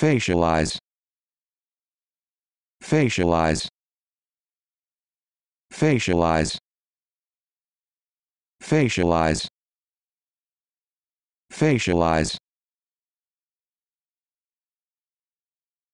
facialize facialize facialize facialize facialize